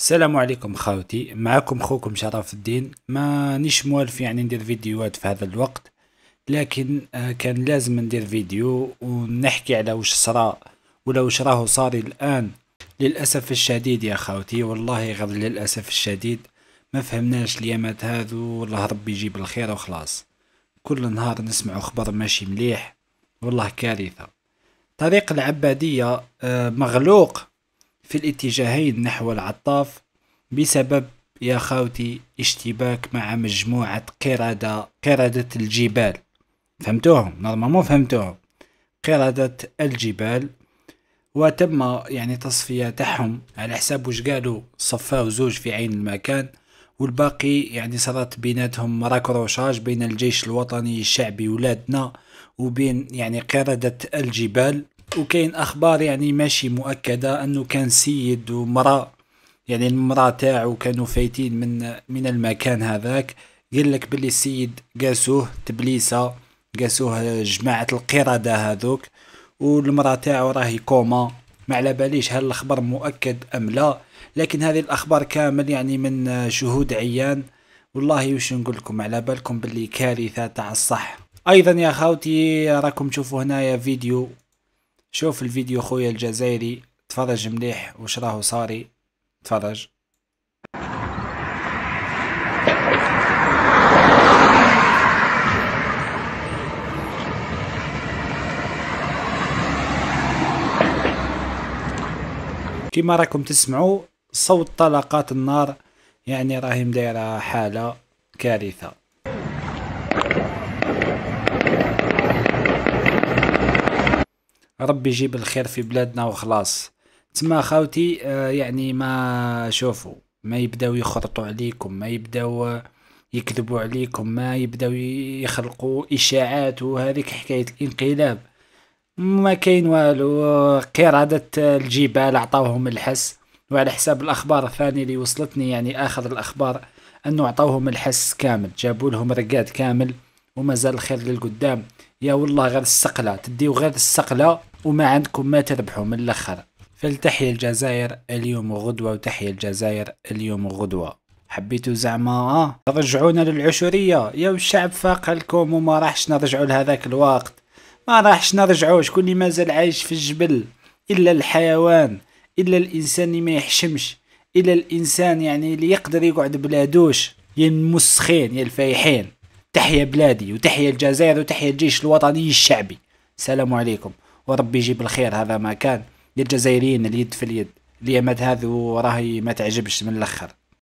السلام عليكم خاوتي معكم خوكم شرف الدين ما نيش موالف يعني ندير فيديوهات في هذا الوقت لكن آه، كان لازم ندير فيديو ونحكي على وش صرا ولا وش راهو صار الان للاسف الشديد يا خاوتي والله غير للاسف الشديد ما فهمناش اليامات هذو والله ربي يجيب الخير وخلاص كل نهار نسمع خبر ماشي مليح والله كارثه طريق العباديه آه، مغلوق في الاتجاهين نحو العطاف بسبب يا خاوتي اشتباك مع مجموعة قردة قردة الجبال فهمتوهم نورمالمون فهمتوهم قردة الجبال وتم يعني تصفية تاعهم على حساب واش قالوا صفاو زوج في عين المكان والباقي يعني صارت بيناتهم راكروشاج بين الجيش الوطني الشعبي ولادنا وبين يعني قردة الجبال وكاين اخبار يعني ماشي مؤكده انه كان سيد ومراه يعني المراه تاعو كانوا فايتين من من المكان هذاك قال لك باللي السيد قاسوه تبليسه قاسوه جماعه القرده هذوك والمراه تاعو راهي كوما ما على باليش هل الخبر مؤكد ام لا لكن هذه الاخبار كامل يعني من شهود عيان والله وش نقول لكم على بالكم باللي كارثه تاع الصح ايضا يا خاوتي راكم تشوفوا هنايا فيديو شوف الفيديو خويا الجزائري تفرج مليح وش راهو صاري تفرج كما راكم تسمعوا صوت طلقات النار يعني راهي مدايره حاله كارثه ربي يجيب الخير في بلادنا وخلاص تما خاوتي آه، يعني ما شوفوا ما يبداو يخرطوا عليكم ما يبداو يكذبوا عليكم ما يبداو يخلقوا اشاعات وهذيك حكايه الانقلاب ما كاين والو قرادة الجبال عطاوهم الحس وعلى حساب الاخبار الثانيه اللي وصلتني يعني اخر الاخبار انه عطاوهم الحس كامل جابوا لهم رقاد كامل ومازال الخير للقدام يا والله غير السقله تديو غير السقله وما عندكم ما تربحوا من الاخر فلتحيا الجزائر اليوم وغدوة وتحيا الجزائر اليوم وغدوة حبيتوا زعما آه رجعونا للعشورية يا الشعب فاق لكم وما راحش نرجعوا لهذاك الوقت ما راحش نرجعوا شكون اللي مازال عايش في الجبل إلا الحيوان إلا الإنسان اللي ما يحشمش إلا الإنسان يعني اللي يقدر يقعد بلادوش يا المسخين يا الفايحين تحيا بلادي وتحيا الجزائر وتحيا الجيش الوطني الشعبي سلام عليكم وربي يجيب الخير هذا ما كان للجزائريين اليد في اليد اليمات هذو راهي ما تعجبش من الاخر